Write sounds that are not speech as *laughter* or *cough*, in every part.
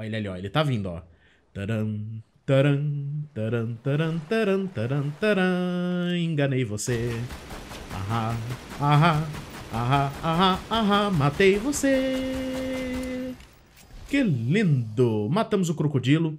Olha ele ali, ó. Ele tá vindo, ó. Taran, taran, taran, taran, taran, taran, taran. Enganei você. Ahá, ahá, ahá, ahá, ahá. Matei você. Que lindo! Matamos o crocodilo.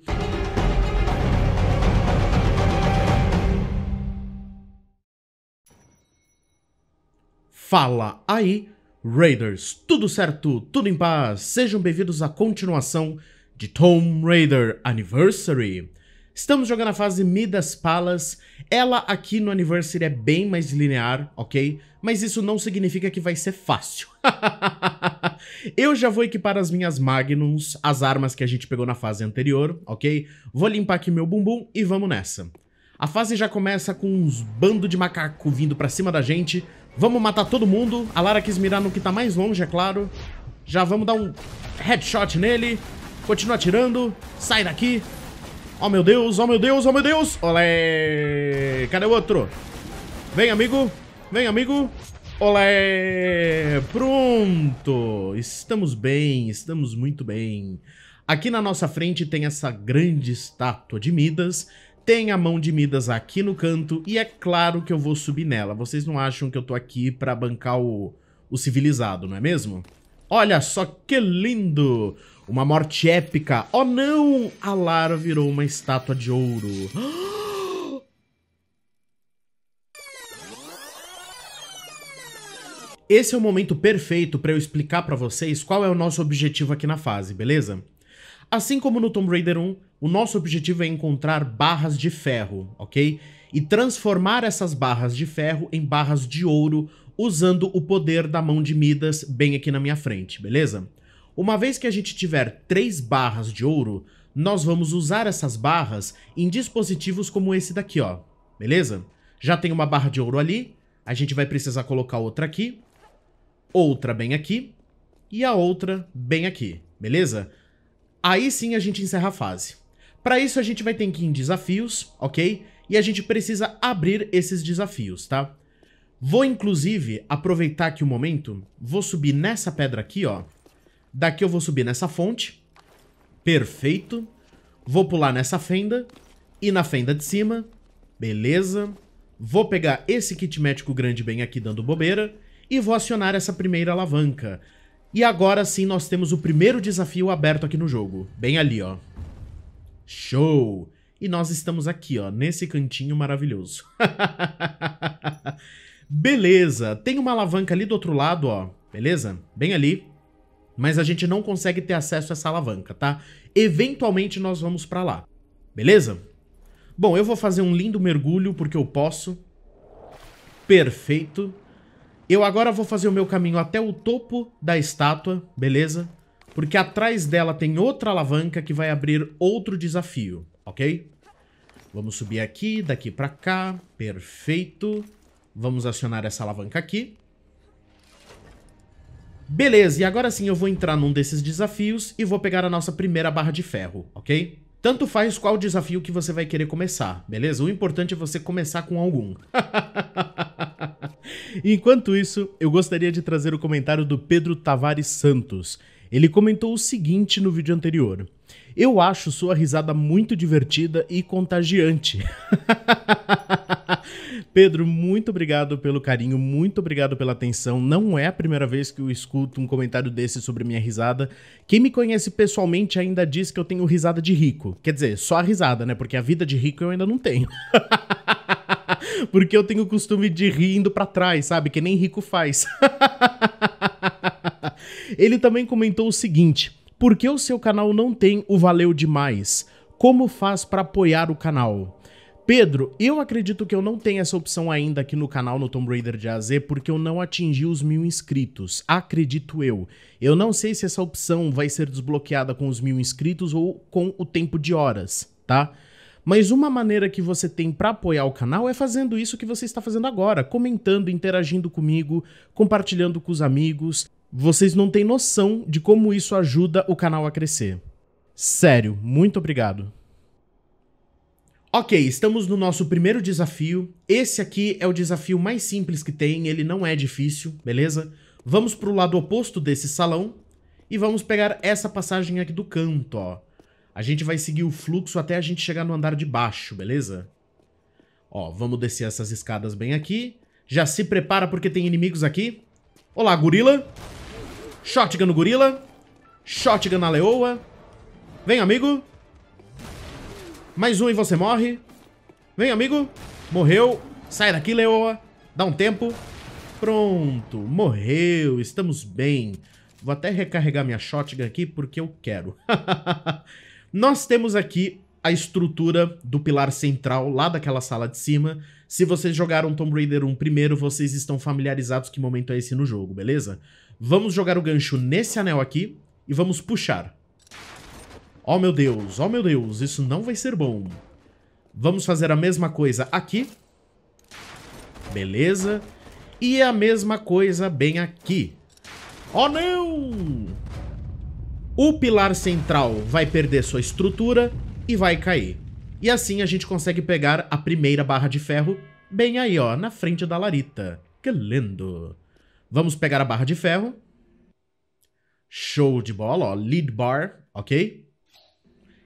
Fala aí, Raiders! Tudo certo, tudo em paz? Sejam bem-vindos à continuação de Tomb Raider Anniversary. Estamos jogando a fase Midas Palace, ela aqui no Anniversary é bem mais linear, ok? Mas isso não significa que vai ser fácil. *laughs* eu já vou equipar as minhas Magnums, as armas que a gente pegou na fase anterior, ok? Vou limpar aqui meu bumbum e vamos nessa. A fase já começa com uns bando de macaco vindo pra cima da gente. Vamos matar todo mundo. A Lara quis mirar no que tá mais longe, é claro. Já vamos dar um headshot nele. Continua atirando. Sai daqui. Oh, meu Deus. Oh, meu Deus. Oh, meu Deus. Olé. Cadê o outro? Vem, amigo. Vem, amigo. Olé. Pronto. Estamos bem. Estamos muito bem. Aqui na nossa frente tem essa grande estátua de Midas. Tem a mão de Midas aqui no canto. E é claro que eu vou subir nela. Vocês não acham que eu tô aqui pra bancar o, o civilizado, não é mesmo? Olha só que lindo! Uma morte épica. Oh não! A Lara virou uma estátua de ouro. *gasps* Esse é o momento perfeito para eu explicar para vocês qual é o nosso objetivo aqui na fase, beleza? Assim como no Tomb Raider 1, o nosso objetivo é encontrar barras de ferro, ok? E transformar essas barras de ferro em barras de ouro usando o poder da mão de Midas bem aqui na minha frente, beleza? Uma vez que a gente tiver três barras de ouro, nós vamos usar essas barras em dispositivos como esse daqui, ó. Beleza? Já tem uma barra de ouro ali, a gente vai precisar colocar outra aqui, outra bem aqui e a outra bem aqui, beleza? Aí sim a gente encerra a fase. Para isso a gente vai ter que ir em desafios, ok? E a gente precisa abrir esses desafios, tá? Vou inclusive aproveitar aqui o um momento, vou subir nessa pedra aqui, ó, Daqui eu vou subir nessa fonte. Perfeito. Vou pular nessa fenda. E na fenda de cima. Beleza. Vou pegar esse kit médico grande bem aqui dando bobeira. E vou acionar essa primeira alavanca. E agora sim nós temos o primeiro desafio aberto aqui no jogo. Bem ali, ó. Show! E nós estamos aqui, ó, nesse cantinho maravilhoso. *laughs* Beleza, tem uma alavanca ali do outro lado, ó. Beleza? Bem ali mas a gente não consegue ter acesso a essa alavanca, tá? Eventualmente nós vamos pra lá, beleza? Bom, eu vou fazer um lindo mergulho porque eu posso. Perfeito. Eu agora vou fazer o meu caminho até o topo da estátua, beleza? Porque atrás dela tem outra alavanca que vai abrir outro desafio, ok? Vamos subir aqui, daqui pra cá, perfeito. Vamos acionar essa alavanca aqui. Beleza, e agora sim eu vou entrar num desses desafios e vou pegar a nossa primeira barra de ferro, ok? Tanto faz qual desafio que você vai querer começar, beleza? O importante é você começar com algum. *laughs* Enquanto isso, eu gostaria de trazer o comentário do Pedro Tavares Santos. Ele comentou o seguinte no vídeo anterior. Eu acho sua risada muito divertida e contagiante. *laughs* *laughs* Pedro, muito obrigado pelo carinho, muito obrigado pela atenção. Não é a primeira vez que eu escuto um comentário desse sobre minha risada. Quem me conhece pessoalmente ainda diz que eu tenho risada de rico. Quer dizer, só a risada, né? Porque a vida de rico eu ainda não tenho. *laughs* Porque eu tenho o costume de rir indo pra trás, sabe? Que nem rico faz. *laughs* Ele também comentou o seguinte: por que o seu canal não tem o valeu demais? Como faz para apoiar o canal? Pedro, eu acredito que eu não tenho essa opção ainda aqui no canal no Tomb Raider de AZ porque eu não atingi os mil inscritos, acredito eu. Eu não sei se essa opção vai ser desbloqueada com os mil inscritos ou com o tempo de horas, tá? Mas uma maneira que você tem para apoiar o canal é fazendo isso que você está fazendo agora, comentando, interagindo comigo, compartilhando com os amigos. Vocês não têm noção de como isso ajuda o canal a crescer. Sério, muito obrigado. Ok, estamos no nosso primeiro desafio. Esse aqui é o desafio mais simples que tem, ele não é difícil, beleza? Vamos pro lado oposto desse salão e vamos pegar essa passagem aqui do canto, ó. A gente vai seguir o fluxo até a gente chegar no andar de baixo, beleza? Ó, vamos descer essas escadas bem aqui. Já se prepara porque tem inimigos aqui. Olá, gorila. Shotgun no gorila. Shotgun na leoa. Vem, amigo. Mais um e você morre. Vem, amigo. Morreu. Sai daqui, leoa. Dá um tempo. Pronto. Morreu. Estamos bem. Vou até recarregar minha shotgun aqui porque eu quero. *laughs* Nós temos aqui a estrutura do pilar central lá daquela sala de cima. Se vocês jogaram Tomb Raider 1 primeiro, vocês estão familiarizados que momento é esse no jogo, beleza? Vamos jogar o gancho nesse anel aqui e vamos puxar. Oh meu Deus, oh meu Deus, isso não vai ser bom. Vamos fazer a mesma coisa aqui. Beleza. E a mesma coisa bem aqui. Oh não! O pilar central vai perder sua estrutura e vai cair. E assim a gente consegue pegar a primeira barra de ferro bem aí, ó, na frente da Larita. Que lindo! Vamos pegar a barra de ferro. Show de bola, ó, lead bar, ok?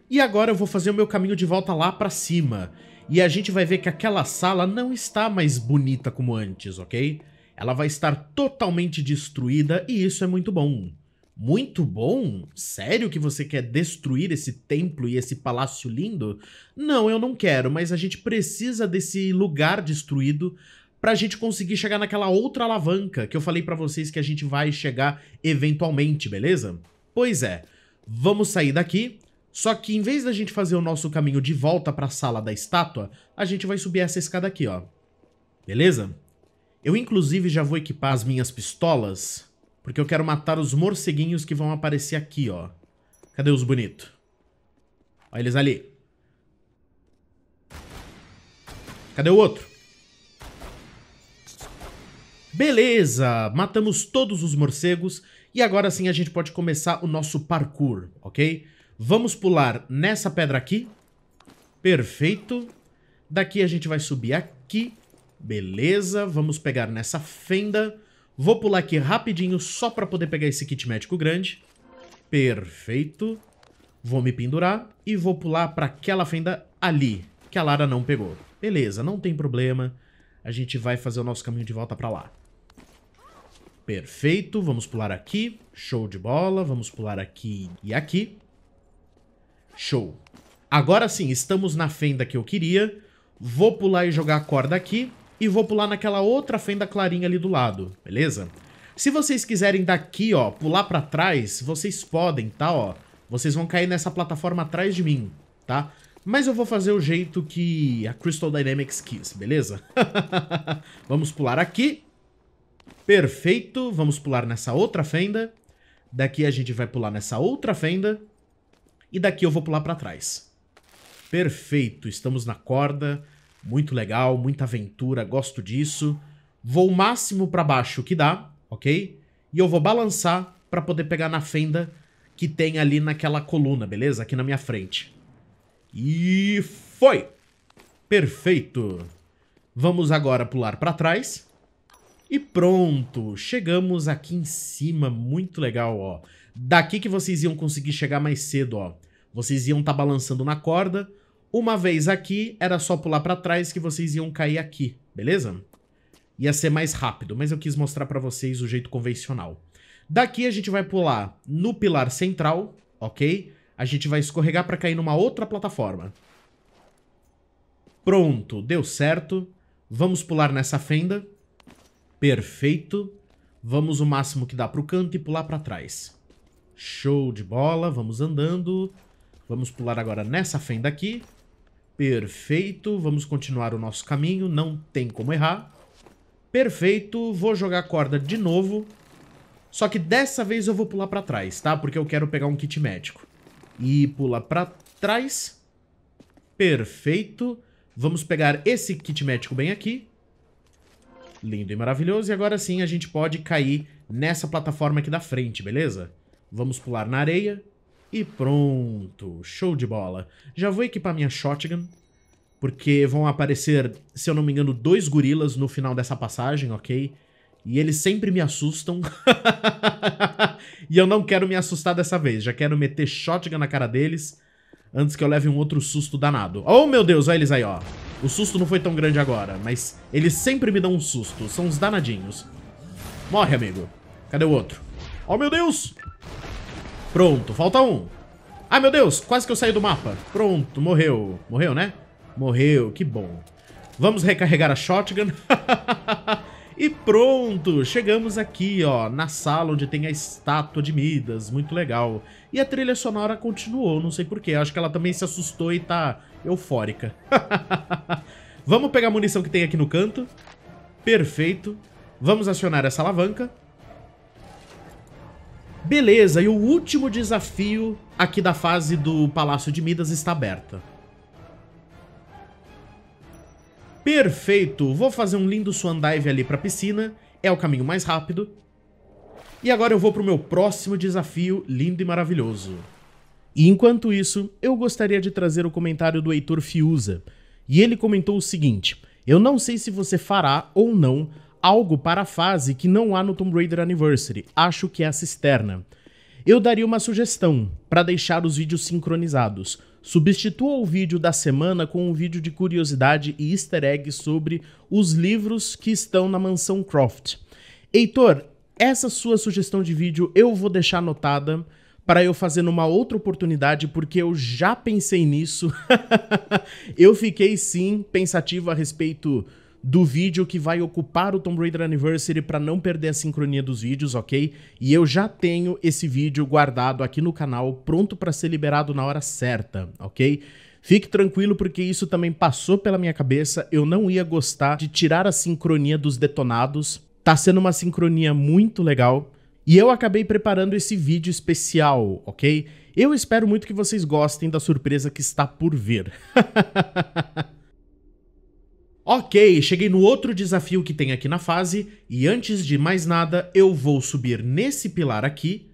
E agora eu vou fazer o meu caminho de volta lá para cima. E a gente vai ver que aquela sala não está mais bonita como antes, ok? Ela vai estar totalmente destruída e isso é muito bom. Muito bom? Sério que você quer destruir esse templo e esse palácio lindo? Não, eu não quero, mas a gente precisa desse lugar destruído para a gente conseguir chegar naquela outra alavanca que eu falei para vocês que a gente vai chegar eventualmente, beleza? Pois é, vamos sair daqui só que em vez da gente fazer o nosso caminho de volta para a sala da estátua, a gente vai subir essa escada aqui, ó. Beleza? Eu inclusive já vou equipar as minhas pistolas, porque eu quero matar os morceguinhos que vão aparecer aqui, ó. Cadê os bonitos? Olha eles ali. Cadê o outro? Beleza! Matamos todos os morcegos e agora sim a gente pode começar o nosso parkour, ok? Vamos pular nessa pedra aqui. Perfeito. Daqui a gente vai subir aqui. Beleza. Vamos pegar nessa fenda. Vou pular aqui rapidinho só pra poder pegar esse kit médico grande. Perfeito. Vou me pendurar e vou pular pra aquela fenda ali, que a Lara não pegou. Beleza, não tem problema. A gente vai fazer o nosso caminho de volta pra lá. Perfeito, vamos pular aqui. Show de bola, vamos pular aqui e aqui. Show. Agora sim, estamos na fenda que eu queria. Vou pular e jogar a corda aqui. E vou pular naquela outra fenda clarinha ali do lado, beleza? Se vocês quiserem daqui, ó, pular pra trás, vocês podem, tá, ó? Vocês vão cair nessa plataforma atrás de mim, tá? Mas eu vou fazer o jeito que a Crystal Dynamics quis, beleza? *laughs* Vamos pular aqui. Perfeito. Vamos pular nessa outra fenda. Daqui a gente vai pular nessa outra fenda. E daqui eu vou pular para trás. Perfeito, estamos na corda. Muito legal, muita aventura, gosto disso. Vou o máximo para baixo que dá, ok? E eu vou balançar para poder pegar na fenda que tem ali naquela coluna, beleza? Aqui na minha frente. E foi! Perfeito! Vamos agora pular para trás. E pronto, chegamos aqui em cima, muito legal, ó. Daqui que vocês iam conseguir chegar mais cedo, ó. Vocês iam estar tá balançando na corda. Uma vez aqui, era só pular pra trás que vocês iam cair aqui, beleza? Ia ser mais rápido, mas eu quis mostrar pra vocês o jeito convencional. Daqui a gente vai pular no pilar central, ok? A gente vai escorregar pra cair numa outra plataforma. Pronto, deu certo. Vamos pular nessa fenda. Perfeito. Vamos o máximo que dá pro canto e pular pra trás. Show de bola, vamos andando. Vamos pular agora nessa fenda aqui. Perfeito, vamos continuar o nosso caminho, não tem como errar. Perfeito, vou jogar a corda de novo. Só que dessa vez eu vou pular pra trás, tá? Porque eu quero pegar um kit médico. E pula pra trás. Perfeito. Vamos pegar esse kit médico bem aqui. Lindo e maravilhoso. E agora sim a gente pode cair nessa plataforma aqui da frente, beleza? Beleza? Vamos pular na areia. E pronto, show de bola. Já vou equipar minha shotgun, porque vão aparecer, se eu não me engano, dois gorilas no final dessa passagem, ok? E eles sempre me assustam. *laughs* e eu não quero me assustar dessa vez. Já quero meter shotgun na cara deles antes que eu leve um outro susto danado. Oh, meu Deus, olha eles aí, ó. O susto não foi tão grande agora, mas eles sempre me dão um susto. São uns danadinhos. Morre, amigo. Cadê o outro? Oh, meu Deus! Pronto, falta um. Ah, meu Deus, quase que eu saí do mapa. Pronto, morreu. Morreu, né? Morreu, que bom. Vamos recarregar a shotgun. *laughs* e pronto, chegamos aqui, ó, na sala onde tem a estátua de Midas, muito legal. E a trilha sonora continuou, não sei porquê, acho que ela também se assustou e tá eufórica. *laughs* Vamos pegar a munição que tem aqui no canto. Perfeito. Vamos acionar essa alavanca. Beleza, e o último desafio aqui da fase do Palácio de Midas está aberta. Perfeito, vou fazer um lindo swan dive ali a piscina, é o caminho mais rápido. E agora eu vou pro meu próximo desafio lindo e maravilhoso. E enquanto isso, eu gostaria de trazer o comentário do Heitor Fiuza. E ele comentou o seguinte, eu não sei se você fará ou não algo para a fase que não há no Tomb Raider Anniversary. Acho que é a cisterna. Eu daria uma sugestão para deixar os vídeos sincronizados. Substitua o vídeo da semana com um vídeo de curiosidade e easter egg sobre os livros que estão na mansão Croft. Heitor, essa sua sugestão de vídeo eu vou deixar anotada para eu fazer numa outra oportunidade, porque eu já pensei nisso. *laughs* eu fiquei sim pensativo a respeito do vídeo que vai ocupar o Tomb Raider Anniversary para não perder a sincronia dos vídeos, ok? E eu já tenho esse vídeo guardado aqui no canal, pronto para ser liberado na hora certa, ok? Fique tranquilo porque isso também passou pela minha cabeça, eu não ia gostar de tirar a sincronia dos detonados. Tá sendo uma sincronia muito legal, e eu acabei preparando esse vídeo especial, ok? Eu espero muito que vocês gostem da surpresa que está por vir. *laughs* Ok, cheguei no outro desafio que tem aqui na fase, e antes de mais nada, eu vou subir nesse pilar aqui.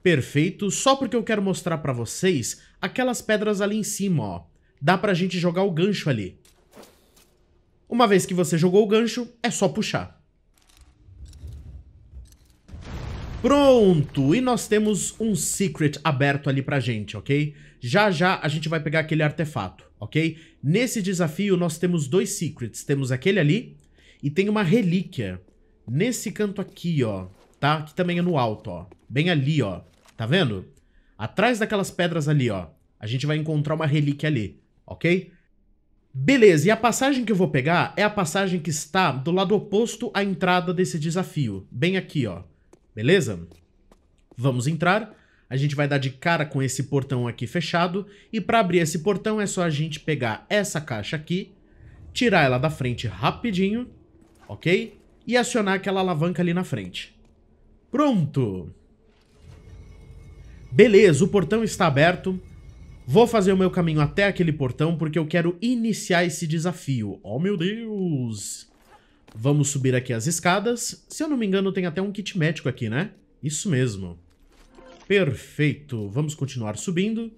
Perfeito, só porque eu quero mostrar pra vocês aquelas pedras ali em cima, ó. Dá pra gente jogar o gancho ali. Uma vez que você jogou o gancho, é só puxar. Pronto! E nós temos um secret aberto ali pra gente, ok? Já já a gente vai pegar aquele artefato, ok? Nesse desafio nós temos dois secrets. Temos aquele ali e tem uma relíquia. Nesse canto aqui, ó, tá? Que também é no alto, ó. Bem ali, ó. Tá vendo? Atrás daquelas pedras ali, ó. A gente vai encontrar uma relíquia ali, ok? Beleza, e a passagem que eu vou pegar é a passagem que está do lado oposto à entrada desse desafio. Bem aqui, ó beleza? Vamos entrar. A gente vai dar de cara com esse portão aqui fechado. E para abrir esse portão é só a gente pegar essa caixa aqui, tirar ela da frente rapidinho, ok? E acionar aquela alavanca ali na frente. Pronto! Beleza, o portão está aberto. Vou fazer o meu caminho até aquele portão porque eu quero iniciar esse desafio. Oh, meu Deus! Vamos subir aqui as escadas. Se eu não me engano, tem até um kit médico aqui, né? Isso mesmo. Perfeito. Vamos continuar subindo.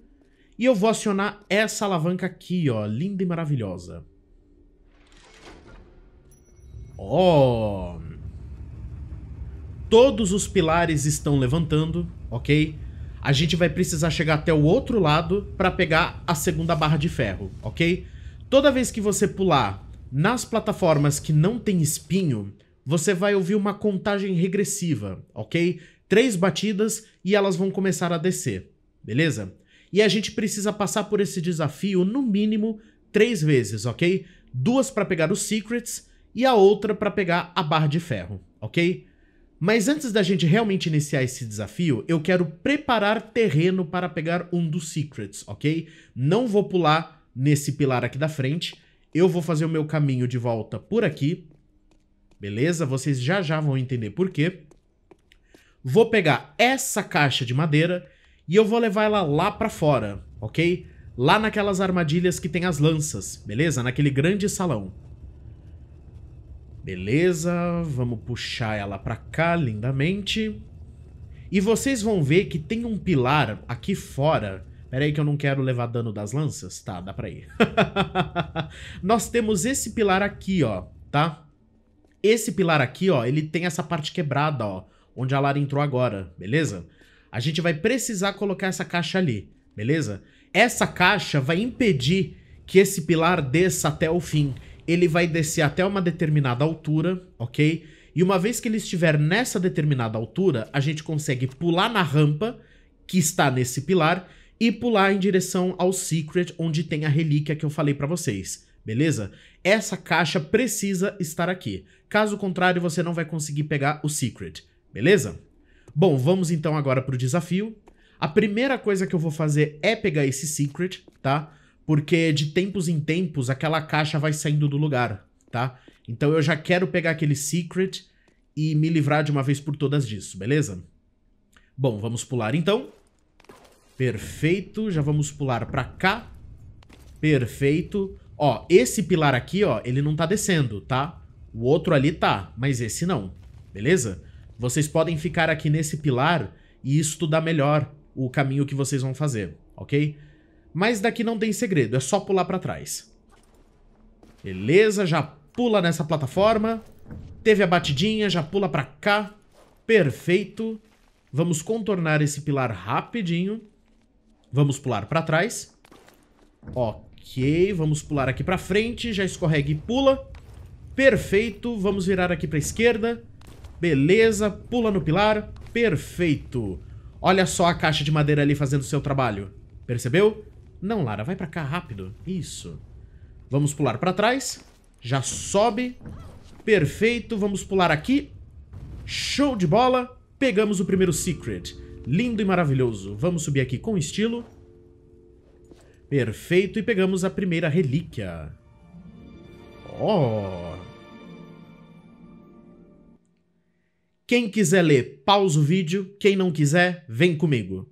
E eu vou acionar essa alavanca aqui, ó. Linda e maravilhosa. Ó. Oh. Todos os pilares estão levantando, ok? A gente vai precisar chegar até o outro lado para pegar a segunda barra de ferro, ok? Toda vez que você pular nas plataformas que não tem espinho, você vai ouvir uma contagem regressiva, ok? Três batidas e elas vão começar a descer, beleza? E a gente precisa passar por esse desafio no mínimo três vezes, ok? Duas para pegar os secrets e a outra para pegar a barra de ferro, ok? Mas antes da gente realmente iniciar esse desafio, eu quero preparar terreno para pegar um dos secrets, ok? Não vou pular nesse pilar aqui da frente, eu vou fazer o meu caminho de volta por aqui. Beleza? Vocês já já vão entender por quê. Vou pegar essa caixa de madeira e eu vou levar ela lá pra fora, ok? Lá naquelas armadilhas que tem as lanças, beleza? Naquele grande salão. Beleza, vamos puxar ela pra cá lindamente. E vocês vão ver que tem um pilar aqui fora Pera aí que eu não quero levar dano das lanças. Tá, dá pra ir. *laughs* Nós temos esse pilar aqui, ó, tá? Esse pilar aqui, ó, ele tem essa parte quebrada, ó, onde a Lara entrou agora, beleza? A gente vai precisar colocar essa caixa ali, beleza? Essa caixa vai impedir que esse pilar desça até o fim. Ele vai descer até uma determinada altura, ok? E uma vez que ele estiver nessa determinada altura, a gente consegue pular na rampa que está nesse pilar e pular em direção ao Secret, onde tem a relíquia que eu falei para vocês, beleza? Essa caixa precisa estar aqui. Caso contrário, você não vai conseguir pegar o Secret, beleza? Bom, vamos então agora pro desafio. A primeira coisa que eu vou fazer é pegar esse Secret, tá? Porque de tempos em tempos, aquela caixa vai saindo do lugar, tá? Então eu já quero pegar aquele Secret e me livrar de uma vez por todas disso, beleza? Bom, vamos pular então. Perfeito. Já vamos pular pra cá. Perfeito. Ó, esse pilar aqui, ó, ele não tá descendo, tá? O outro ali tá, mas esse não. Beleza? Vocês podem ficar aqui nesse pilar e estudar melhor o caminho que vocês vão fazer, ok? Mas daqui não tem segredo, é só pular pra trás. Beleza, já pula nessa plataforma. Teve a batidinha, já pula pra cá. Perfeito. Vamos contornar esse pilar rapidinho. Vamos pular para trás. Ok, vamos pular aqui para frente. Já escorrega e pula. Perfeito. Vamos virar aqui para esquerda. Beleza. Pula no pilar. Perfeito. Olha só a caixa de madeira ali fazendo seu trabalho. Percebeu? Não, Lara, vai para cá rápido. Isso. Vamos pular para trás. Já sobe. Perfeito. Vamos pular aqui. Show de bola. Pegamos o primeiro secret. Lindo e maravilhoso. Vamos subir aqui com estilo. Perfeito. E pegamos a primeira relíquia. Oh. Quem quiser ler, pausa o vídeo. Quem não quiser, vem comigo.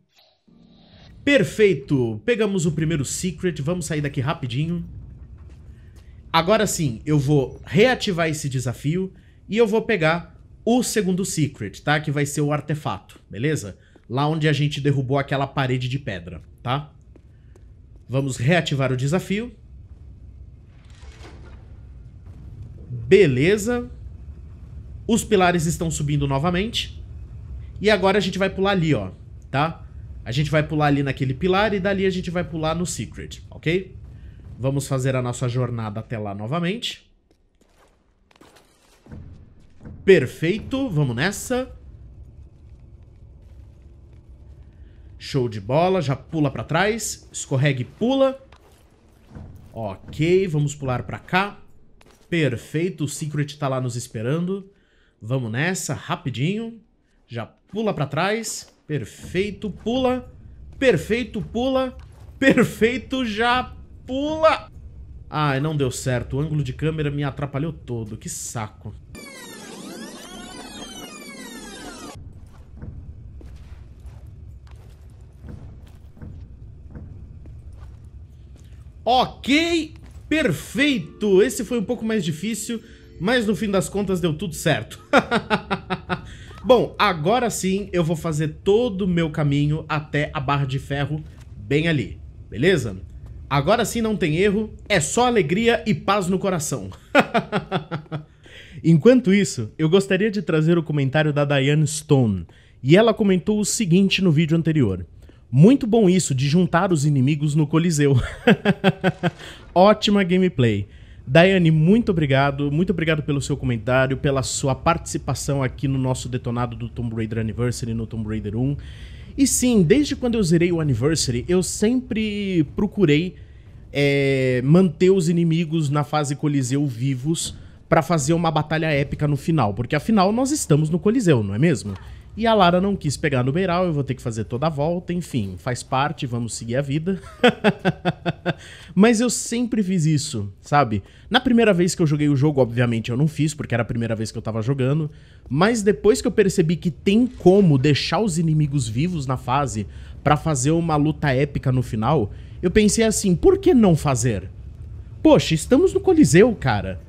Perfeito! Pegamos o primeiro secret. Vamos sair daqui rapidinho. Agora sim, eu vou reativar esse desafio e eu vou pegar o segundo secret, tá? Que vai ser o artefato, beleza? Beleza? lá onde a gente derrubou aquela parede de pedra, tá? Vamos reativar o desafio. Beleza. Os pilares estão subindo novamente. E agora a gente vai pular ali, ó, tá? A gente vai pular ali naquele pilar e dali a gente vai pular no Secret, ok? Vamos fazer a nossa jornada até lá novamente. Perfeito, vamos nessa. Show de bola, já pula pra trás. escorregue e pula. Ok, vamos pular pra cá. Perfeito, o Secret tá lá nos esperando. Vamos nessa, rapidinho. Já pula pra trás. Perfeito, pula. Perfeito, pula. Perfeito, já pula. Ai, não deu certo. O ângulo de câmera me atrapalhou todo. Que saco. Ok, perfeito. Esse foi um pouco mais difícil, mas no fim das contas deu tudo certo. *laughs* Bom, agora sim eu vou fazer todo o meu caminho até a barra de ferro bem ali, beleza? Agora sim não tem erro, é só alegria e paz no coração. *laughs* Enquanto isso, eu gostaria de trazer o comentário da Diane Stone, e ela comentou o seguinte no vídeo anterior. Muito bom isso de juntar os inimigos no Coliseu. *laughs* Ótima gameplay. Daiane, muito obrigado. Muito obrigado pelo seu comentário, pela sua participação aqui no nosso detonado do Tomb Raider Anniversary no Tomb Raider 1. E sim, desde quando eu zerei o Anniversary, eu sempre procurei é, manter os inimigos na fase Coliseu vivos para fazer uma batalha épica no final, porque afinal nós estamos no Coliseu, não é mesmo? E a Lara não quis pegar no beiral, eu vou ter que fazer toda a volta, enfim, faz parte, vamos seguir a vida. *laughs* Mas eu sempre fiz isso, sabe? Na primeira vez que eu joguei o jogo, obviamente eu não fiz, porque era a primeira vez que eu tava jogando. Mas depois que eu percebi que tem como deixar os inimigos vivos na fase para fazer uma luta épica no final, eu pensei assim, por que não fazer? Poxa, estamos no Coliseu, cara.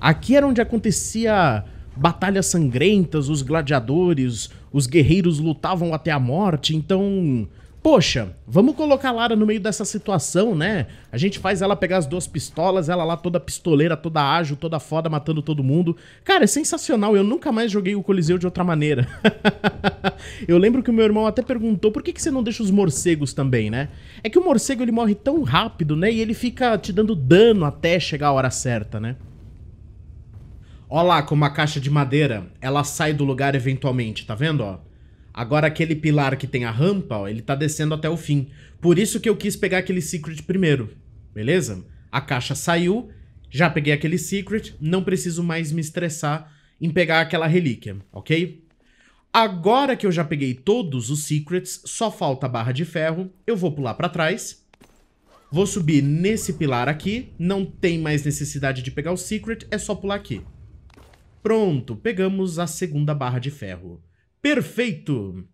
Aqui era onde acontecia batalhas sangrentas, os gladiadores, os guerreiros lutavam até a morte, então. Poxa, vamos colocar a Lara no meio dessa situação, né? A gente faz ela pegar as duas pistolas, ela lá toda pistoleira, toda ágil, toda foda, matando todo mundo. Cara, é sensacional, eu nunca mais joguei o Coliseu de outra maneira. *laughs* eu lembro que o meu irmão até perguntou, por que, que você não deixa os morcegos também, né? É que o morcego ele morre tão rápido, né? E ele fica te dando dano até chegar a hora certa, né? Ó lá como a caixa de madeira, ela sai do lugar eventualmente, tá vendo, ó? Agora aquele pilar que tem a rampa, ó, ele tá descendo até o fim. Por isso que eu quis pegar aquele secret primeiro, beleza? A caixa saiu, já peguei aquele secret, não preciso mais me estressar em pegar aquela relíquia, ok? Agora que eu já peguei todos os secrets, só falta a barra de ferro, eu vou pular pra trás. Vou subir nesse pilar aqui, não tem mais necessidade de pegar o secret, é só pular aqui. Pronto, pegamos a segunda barra de ferro. Perfeito!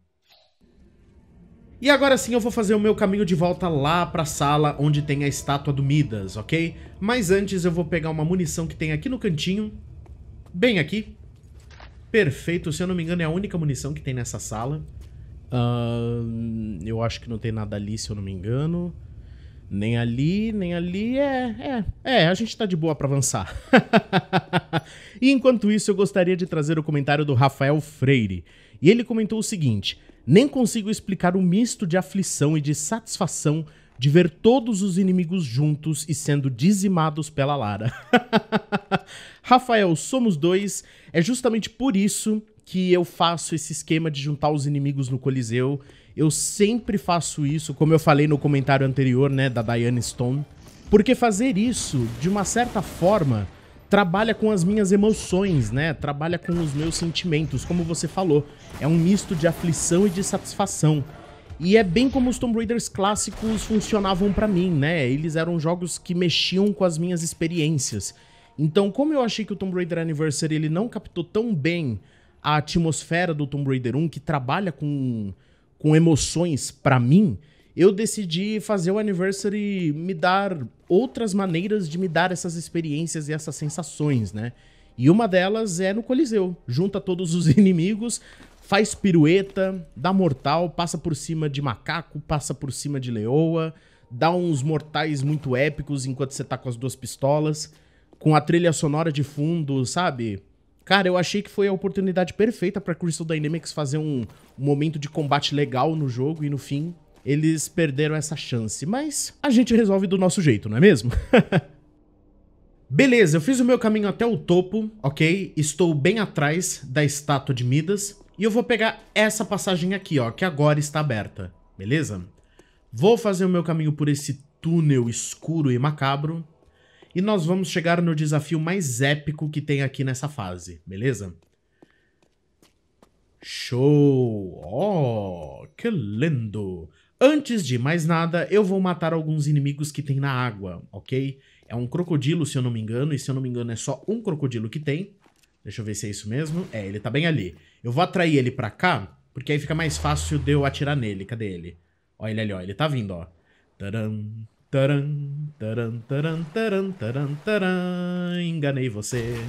E agora sim eu vou fazer o meu caminho de volta lá pra sala onde tem a estátua do Midas, ok? Mas antes eu vou pegar uma munição que tem aqui no cantinho. Bem aqui. Perfeito, se eu não me engano é a única munição que tem nessa sala. Uh, eu acho que não tem nada ali, se eu não me engano. Nem ali, nem ali, é, é, é, a gente tá de boa para avançar. *laughs* e enquanto isso, eu gostaria de trazer o comentário do Rafael Freire. E ele comentou o seguinte: nem consigo explicar o misto de aflição e de satisfação de ver todos os inimigos juntos e sendo dizimados pela Lara. *laughs* Rafael, somos dois. É justamente por isso que eu faço esse esquema de juntar os inimigos no Coliseu eu sempre faço isso, como eu falei no comentário anterior, né, da Diane Stone, porque fazer isso, de uma certa forma, trabalha com as minhas emoções, né? Trabalha com os meus sentimentos, como você falou. É um misto de aflição e de satisfação. E é bem como os Tomb Raiders clássicos funcionavam para mim, né? Eles eram jogos que mexiam com as minhas experiências. Então, como eu achei que o Tomb Raider Anniversary ele não captou tão bem a atmosfera do Tomb Raider 1, que trabalha com com emoções para mim, eu decidi fazer o anniversary me dar outras maneiras de me dar essas experiências e essas sensações, né? E uma delas é no Coliseu. Junta todos os *laughs* inimigos, faz pirueta, dá mortal, passa por cima de macaco, passa por cima de leoa, dá uns mortais muito épicos enquanto você tá com as duas pistolas, com a trilha sonora de fundo, sabe? Cara, eu achei que foi a oportunidade perfeita para Crystal Dynamics fazer um, um momento de combate legal no jogo e no fim eles perderam essa chance. Mas a gente resolve do nosso jeito, não é mesmo? *laughs* Beleza, eu fiz o meu caminho até o topo, ok? Estou bem atrás da estátua de Midas. E eu vou pegar essa passagem aqui, ó, que agora está aberta, beleza? Vou fazer o meu caminho por esse túnel escuro e macabro. E nós vamos chegar no desafio mais épico que tem aqui nessa fase, beleza? Show! Oh, que lindo! Antes de mais nada, eu vou matar alguns inimigos que tem na água, ok? É um crocodilo, se eu não me engano, e se eu não me engano é só um crocodilo que tem. Deixa eu ver se é isso mesmo. É, ele tá bem ali. Eu vou atrair ele pra cá, porque aí fica mais fácil de eu atirar nele. Cadê ele? Ó, ele ali, ó. Ele tá vindo, ó. Tadam, Taran, taran, taran, taran, taran, taran, enganei você.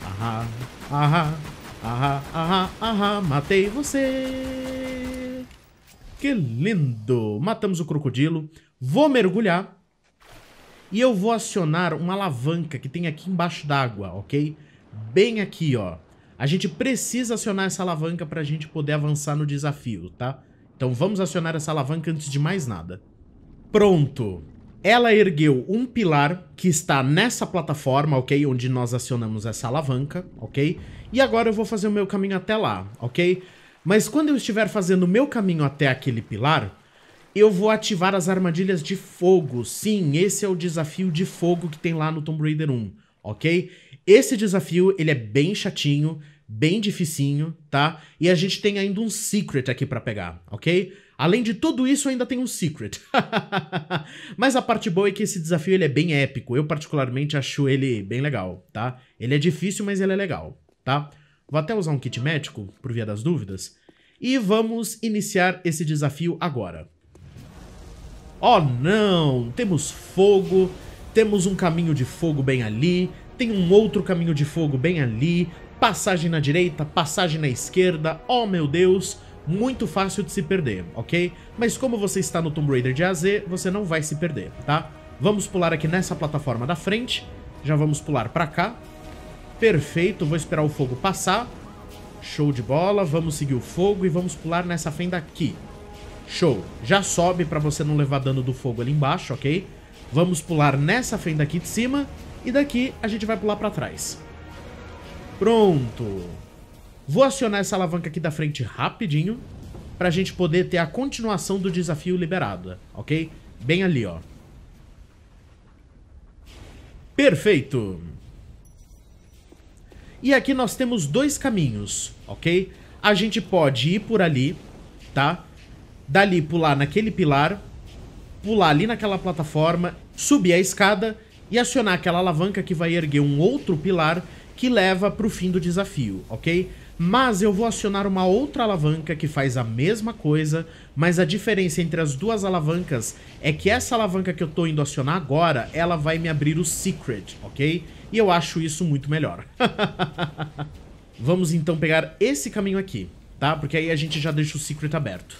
Ahá, ahá, ahá, ahá, ahá, matei você. Que lindo! Matamos o crocodilo. Vou mergulhar. E eu vou acionar uma alavanca que tem aqui embaixo d'água, ok? Bem aqui, ó. A gente precisa acionar essa alavanca para a gente poder avançar no desafio, tá? Então vamos acionar essa alavanca antes de mais nada. Pronto. Ela ergueu um pilar que está nessa plataforma, ok? Onde nós acionamos essa alavanca, ok? E agora eu vou fazer o meu caminho até lá, ok? Mas quando eu estiver fazendo o meu caminho até aquele pilar, eu vou ativar as armadilhas de fogo. Sim, esse é o desafio de fogo que tem lá no Tomb Raider 1, ok? Esse desafio, ele é bem chatinho, bem dificinho, tá? E a gente tem ainda um secret aqui para pegar, ok? Além de tudo isso, ainda tem um secret. *laughs* Mas a parte boa é que esse desafio ele é bem épico. Eu particularmente acho ele bem legal, tá? Ele é difícil, mas ele é legal, tá? Vou até usar um kit médico, por via das dúvidas. E vamos iniciar esse desafio agora. Oh não! Temos fogo, temos um caminho de fogo bem ali, tem um outro caminho de fogo bem ali, passagem na direita, passagem na esquerda, oh meu Deus, muito fácil de se perder, ok? Mas como você está no Tomb Raider de AZ, você não vai se perder, tá? Vamos pular aqui nessa plataforma da frente, já vamos pular pra cá. Perfeito, vou esperar o fogo passar. Show de bola, vamos seguir o fogo e vamos pular nessa fenda aqui. Show, já sobe pra você não levar dano do fogo ali embaixo, ok? Vamos pular nessa fenda aqui de cima e daqui a gente vai pular pra trás. Pronto. Vou acionar essa alavanca aqui da frente rapidinho pra gente poder ter a continuação do desafio liberado, ok? Bem ali, ó. Perfeito. E aqui nós temos dois caminhos, ok? A gente pode ir por ali, tá? Dali pular naquele pilar, pular ali naquela plataforma, subir a escada e acionar aquela alavanca que vai erguer um outro pilar que leva para o fim do desafio, ok? Mas eu vou acionar uma outra alavanca que faz a mesma coisa, mas a diferença entre as duas alavancas é que essa alavanca que eu estou indo acionar agora, ela vai me abrir o Secret, ok? E eu acho isso muito melhor. *laughs* Vamos então pegar esse caminho aqui, tá? Porque aí a gente já deixa o Secret aberto.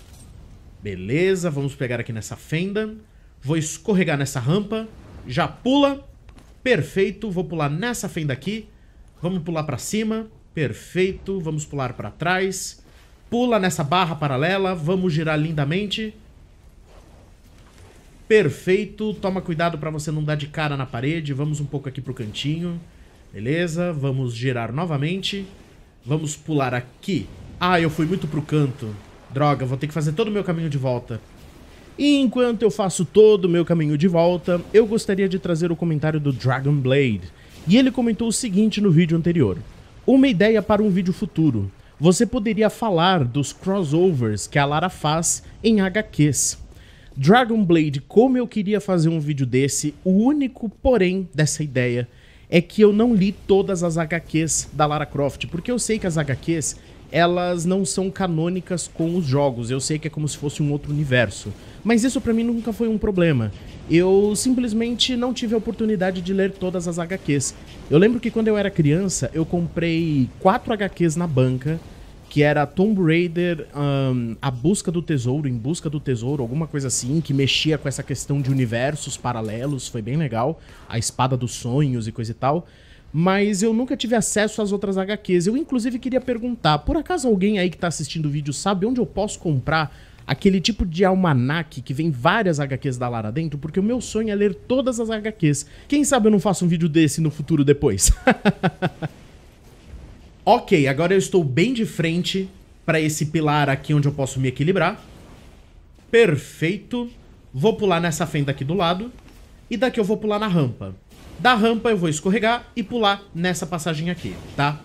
Beleza, vamos pegar aqui nessa fenda. Vou escorregar nessa rampa. Já pula. Perfeito, vou pular nessa fenda aqui Vamos pular para cima. Perfeito. Vamos pular para trás. Pula nessa barra paralela. Vamos girar lindamente. Perfeito. Toma cuidado para você não dar de cara na parede. Vamos um pouco aqui pro cantinho. Beleza. Vamos girar novamente. Vamos pular aqui. Ah, eu fui muito pro canto. Droga, vou ter que fazer todo o meu caminho de volta. E enquanto eu faço todo o meu caminho de volta, eu gostaria de trazer o comentário do Dragon Blade. E ele comentou o seguinte no vídeo anterior: Uma ideia para um vídeo futuro. Você poderia falar dos crossovers que a Lara faz em HQs. Dragon Blade, como eu queria fazer um vídeo desse, o único porém dessa ideia é que eu não li todas as HQs da Lara Croft, porque eu sei que as HQs elas não são canônicas com os jogos. Eu sei que é como se fosse um outro universo. Mas isso para mim nunca foi um problema. Eu simplesmente não tive a oportunidade de ler todas as HQs. Eu lembro que quando eu era criança, eu comprei quatro HQs na banca, que era Tomb Raider, um, A Busca do Tesouro, Em Busca do Tesouro, alguma coisa assim, que mexia com essa questão de universos paralelos, foi bem legal. A Espada dos Sonhos e coisa e tal mas eu nunca tive acesso às outras HQs. Eu, inclusive, queria perguntar: por acaso alguém aí que está assistindo o vídeo sabe onde eu posso comprar aquele tipo de almanac que vem várias HQs da Lara dentro? Porque o meu sonho é ler todas as HQs. Quem sabe eu não faço um vídeo desse no futuro depois? *laughs* ok, agora eu estou bem de frente para esse pilar aqui onde eu posso me equilibrar. Perfeito. Vou pular nessa fenda aqui do lado. E daqui eu vou pular na rampa. Da rampa eu vou escorregar e pular nessa passagem aqui, tá?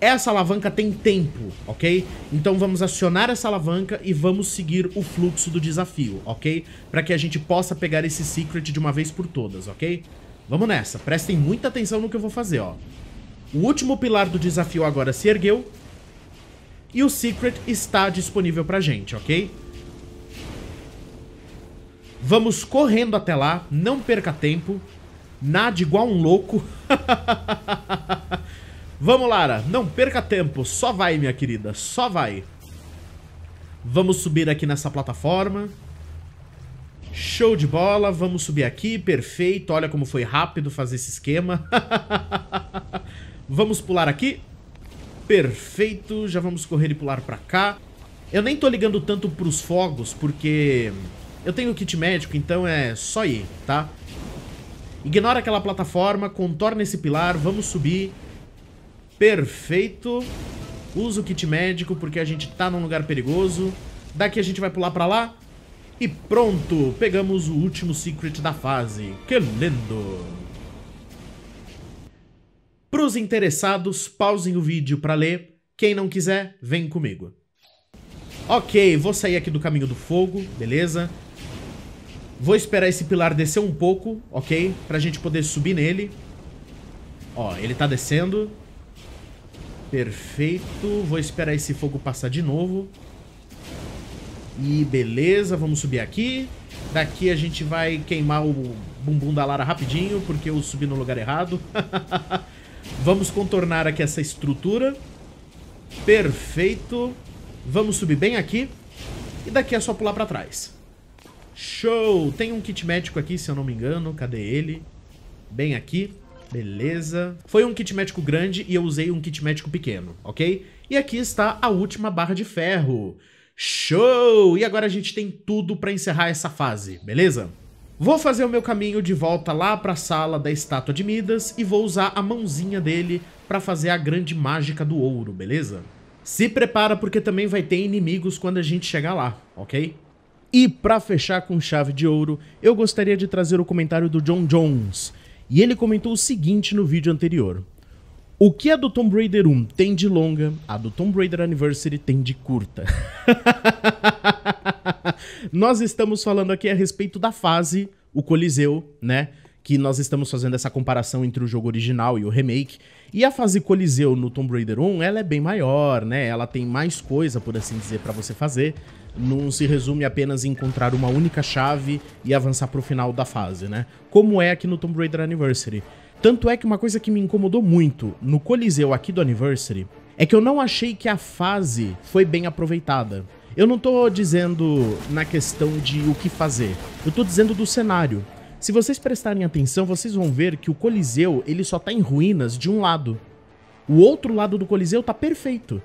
Essa alavanca tem tempo, ok? Então vamos acionar essa alavanca e vamos seguir o fluxo do desafio, ok? Para que a gente possa pegar esse secret de uma vez por todas, ok? Vamos nessa, prestem muita atenção no que eu vou fazer, ó. O último pilar do desafio agora se ergueu e o secret está disponível pra gente, ok? Vamos correndo até lá, não perca tempo. Nada igual um louco. *laughs* Vamos, Lara. Não perca tempo. Só vai, minha querida. Só vai. Vamos subir aqui nessa plataforma. Show de bola. Vamos subir aqui. Perfeito. Olha como foi rápido fazer esse esquema. *laughs* vamos pular aqui. Perfeito. Já vamos correr e pular pra cá. Eu nem tô ligando tanto pros fogos, porque... Eu tenho kit médico, então é só ir, tá? Tá? Ignora aquela plataforma, contorna esse pilar, vamos subir. Perfeito. Usa o kit médico porque a gente tá num lugar perigoso. Daqui a gente vai pular pra lá. E pronto, pegamos o último secret da fase. Que lindo! Pros interessados, pausem o vídeo pra ler. Quem não quiser, vem comigo. Ok, vou sair aqui do caminho do fogo, beleza? Vou esperar esse pilar descer um pouco, ok? Pra gente poder subir nele. Ó, ele tá descendo. Perfeito. Vou esperar esse fogo passar de novo. E beleza, vamos subir aqui. Daqui a gente vai queimar o bumbum da Lara rapidinho, porque eu subi no lugar errado. *laughs* vamos contornar aqui essa estrutura. Perfeito. Vamos subir bem aqui. E daqui é só pular pra trás. Show! Tem um kit médico aqui, se eu não me engano. Cadê ele? Bem aqui. Beleza. Foi um kit médico grande e eu usei um kit médico pequeno, ok? E aqui está a última barra de ferro. Show! E agora a gente tem tudo para encerrar essa fase, beleza? Vou fazer o meu caminho de volta lá para a sala da estátua de Midas e vou usar a mãozinha dele para fazer a grande mágica do ouro, beleza? Se prepara porque também vai ter inimigos quando a gente chegar lá, ok? E para fechar com chave de ouro, eu gostaria de trazer o comentário do John Jones. E ele comentou o seguinte no vídeo anterior: O que a do Tomb Raider 1 tem de longa, a do Tomb Raider Anniversary tem de curta. *laughs* Nós estamos falando aqui a respeito da fase, o Coliseu, né? que nós estamos fazendo essa comparação entre o jogo original e o remake. E a fase Coliseu no Tomb Raider 1, ela é bem maior, né? Ela tem mais coisa, por assim dizer, para você fazer. Não se resume apenas em encontrar uma única chave e avançar pro final da fase, né? Como é aqui no Tomb Raider Anniversary. Tanto é que uma coisa que me incomodou muito no Coliseu aqui do Anniversary é que eu não achei que a fase foi bem aproveitada. Eu não tô dizendo na questão de o que fazer, eu tô dizendo do cenário. Se vocês prestarem atenção, vocês vão ver que o Coliseu ele só está em ruínas de um lado. O outro lado do Coliseu está perfeito.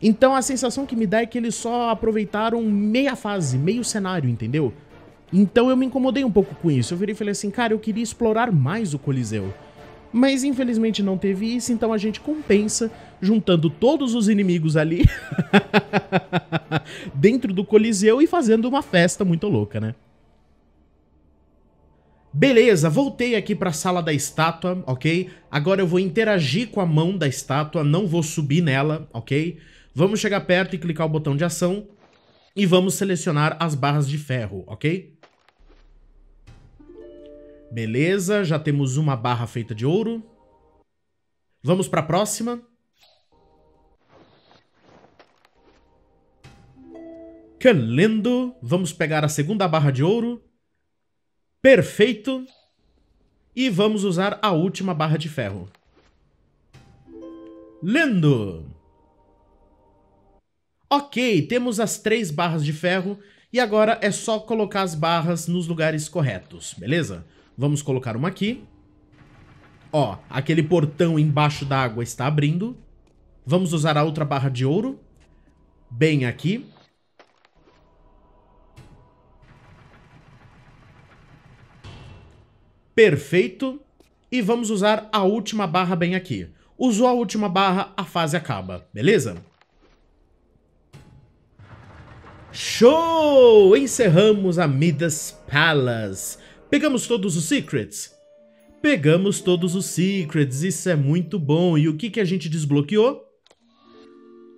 Então a sensação que me dá é que eles só aproveitaram meia fase, meio cenário, entendeu? Então eu me incomodei um pouco com isso. Eu virei e falei assim, cara, eu queria explorar mais o Coliseu. Mas infelizmente não teve isso, então a gente compensa juntando todos os inimigos ali *laughs* dentro do Coliseu e fazendo uma festa muito louca, né? Beleza, voltei aqui para a sala da estátua, ok? Agora eu vou interagir com a mão da estátua, não vou subir nela, ok? Vamos chegar perto e clicar o botão de ação e vamos selecionar as barras de ferro, ok? Beleza, já temos uma barra feita de ouro. Vamos para a próxima. Que lindo! Vamos pegar a segunda barra de ouro. Perfeito. E vamos usar a última barra de ferro. Lendo. Ok, temos as três barras de ferro e agora é só colocar as barras nos lugares corretos, beleza? Vamos colocar uma aqui. Ó, aquele portão embaixo d'água está abrindo. Vamos usar a outra barra de ouro. Bem aqui. Perfeito. E vamos usar a última barra bem aqui. Usou a última barra, a fase acaba, beleza? Show! Encerramos a Midas Palace. Pegamos todos os secrets? Pegamos todos os secrets, isso é muito bom. E o que, que a gente desbloqueou?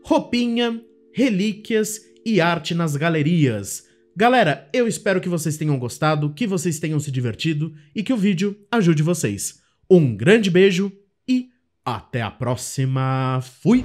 Roupinha, relíquias e arte nas galerias. Galera, eu espero que vocês tenham gostado, que vocês tenham se divertido e que o vídeo ajude vocês. Um grande beijo e até a próxima. Fui!